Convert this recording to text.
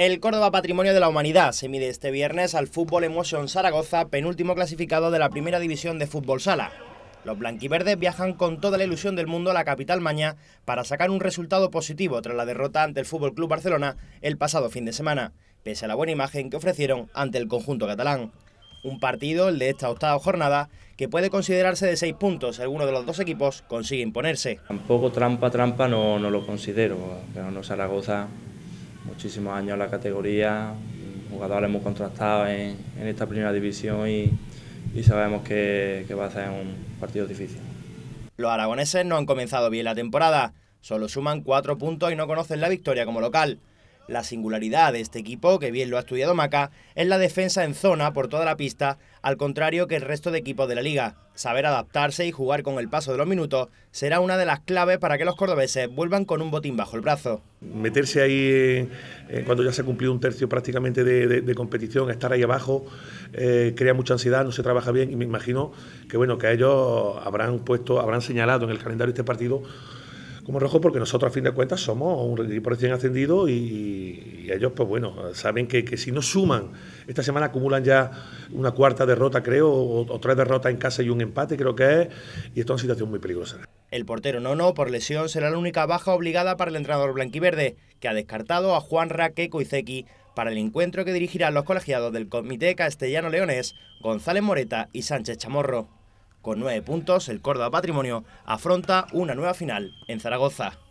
El Córdoba Patrimonio de la Humanidad se mide este viernes al Fútbol Emotion Zaragoza, penúltimo clasificado de la primera división de fútbol sala. Los blanquiverdes viajan con toda la ilusión del mundo a la capital Maña para sacar un resultado positivo tras la derrota ante el Fútbol Club Barcelona el pasado fin de semana, pese a la buena imagen que ofrecieron ante el conjunto catalán. Un partido, el de esta octava jornada, que puede considerarse de seis puntos alguno de los dos equipos consigue imponerse. Tampoco trampa, trampa no, no lo considero, pero no Zaragoza muchísimos años en la categoría, jugadores muy contrastados en, esta primera división y, sabemos que, que va a ser un partido difícil. Los aragoneses no han comenzado bien la temporada, solo suman cuatro puntos y no conocen la victoria como local. La singularidad de este equipo, que bien lo ha estudiado Maca, es la defensa en zona por toda la pista, al contrario que el resto de equipos de la liga. Saber adaptarse y jugar con el paso de los minutos será una de las claves para que los cordobeses vuelvan con un botín bajo el brazo. Meterse ahí eh, eh, cuando ya se ha cumplido un tercio prácticamente de, competición, estar ahí abajo, eh, crea mucha ansiedad, no se trabaja bien y me imagino que bueno que a ellos habrán puesto, habrán señalado en el calendario este partido como rojo porque nosotros a fin de cuentas somos un equipo recién ascendido y ellos, pues bueno, saben que, si no suman, esta semana acumulan ya una cuarta derrota, creo, o, tres derrotas en casa y un empate, creo que es, y esto es una situación muy peligrosa. El portero Nono, por lesión, será la única baja obligada para el entrenador blanquiverde, que ha descartado a Juan y Coizeki para el encuentro que dirigirán los colegiados del Comité Castellano Leones, González Moreta y Sánchez Chamorro. Con nueve puntos, el Córdoba Patrimonio afronta una nueva final en Zaragoza.